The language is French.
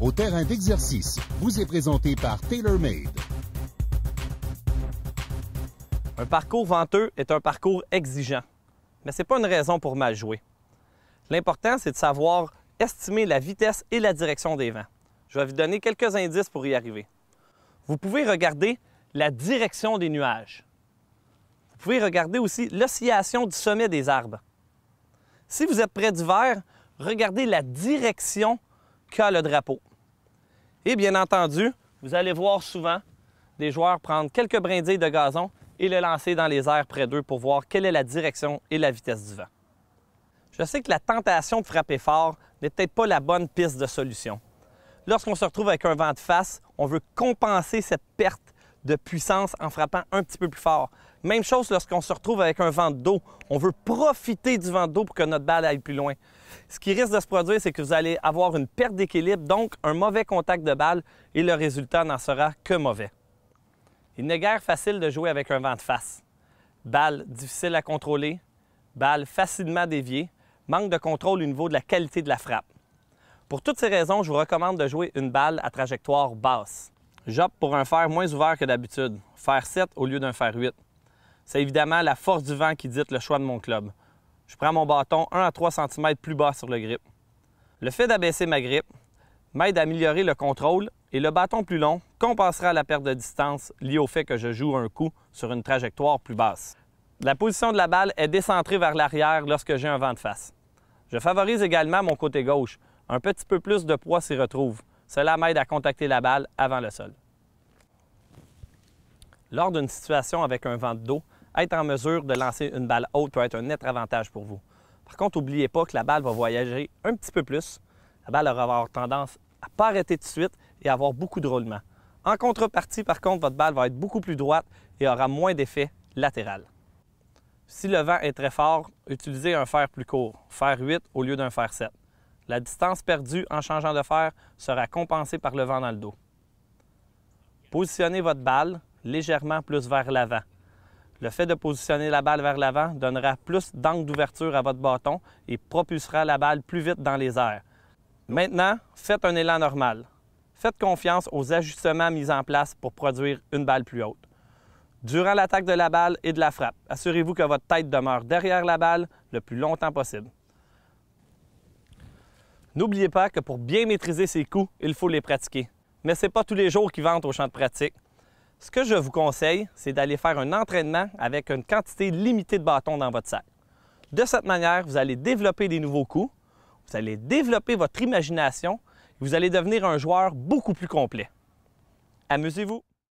au terrain d'exercice vous est présenté par TaylorMade. Un parcours venteux est un parcours exigeant, mais ce n'est pas une raison pour mal jouer. L'important, c'est de savoir estimer la vitesse et la direction des vents. Je vais vous donner quelques indices pour y arriver. Vous pouvez regarder la direction des nuages. Vous pouvez regarder aussi l'oscillation du sommet des arbres. Si vous êtes près du verre, regardez la direction le drapeau. Et bien entendu, vous allez voir souvent des joueurs prendre quelques brindilles de gazon et le lancer dans les airs près d'eux pour voir quelle est la direction et la vitesse du vent. Je sais que la tentation de frapper fort n'est peut-être pas la bonne piste de solution. Lorsqu'on se retrouve avec un vent de face, on veut compenser cette perte de puissance en frappant un petit peu plus fort. Même chose lorsqu'on se retrouve avec un vent d'eau. On veut profiter du vent d'eau pour que notre balle aille plus loin. Ce qui risque de se produire, c'est que vous allez avoir une perte d'équilibre, donc un mauvais contact de balle, et le résultat n'en sera que mauvais. Il n'est guère facile de jouer avec un vent de face. Balle difficile à contrôler, balle facilement déviée, manque de contrôle au niveau de la qualité de la frappe. Pour toutes ces raisons, je vous recommande de jouer une balle à trajectoire basse. J'opte pour un fer moins ouvert que d'habitude, fer 7 au lieu d'un fer 8. C'est évidemment la force du vent qui dicte le choix de mon club. Je prends mon bâton 1 à 3 cm plus bas sur le grip. Le fait d'abaisser ma grippe m'aide à améliorer le contrôle et le bâton plus long compensera la perte de distance liée au fait que je joue un coup sur une trajectoire plus basse. La position de la balle est décentrée vers l'arrière lorsque j'ai un vent de face. Je favorise également mon côté gauche. Un petit peu plus de poids s'y retrouve. Cela m'aide à contacter la balle avant le sol. Lors d'une situation avec un vent de dos, être en mesure de lancer une balle haute peut être un net avantage pour vous. Par contre, n'oubliez pas que la balle va voyager un petit peu plus. La balle aura tendance à ne pas arrêter tout de suite et à avoir beaucoup de roulement. En contrepartie, par contre, votre balle va être beaucoup plus droite et aura moins d'effet latéral. Si le vent est très fort, utilisez un fer plus court, fer 8 au lieu d'un fer 7. La distance perdue en changeant de fer sera compensée par le vent dans le dos. Positionnez votre balle légèrement plus vers l'avant. Le fait de positionner la balle vers l'avant donnera plus d'angle d'ouverture à votre bâton et propulsera la balle plus vite dans les airs. Maintenant, faites un élan normal. Faites confiance aux ajustements mis en place pour produire une balle plus haute. Durant l'attaque de la balle et de la frappe, assurez-vous que votre tête demeure derrière la balle le plus longtemps possible. N'oubliez pas que pour bien maîtriser ses coups, il faut les pratiquer. Mais ce n'est pas tous les jours qu'ils vendent au champ de pratique. Ce que je vous conseille, c'est d'aller faire un entraînement avec une quantité limitée de bâtons dans votre sac. De cette manière, vous allez développer des nouveaux coups, vous allez développer votre imagination et vous allez devenir un joueur beaucoup plus complet. Amusez-vous!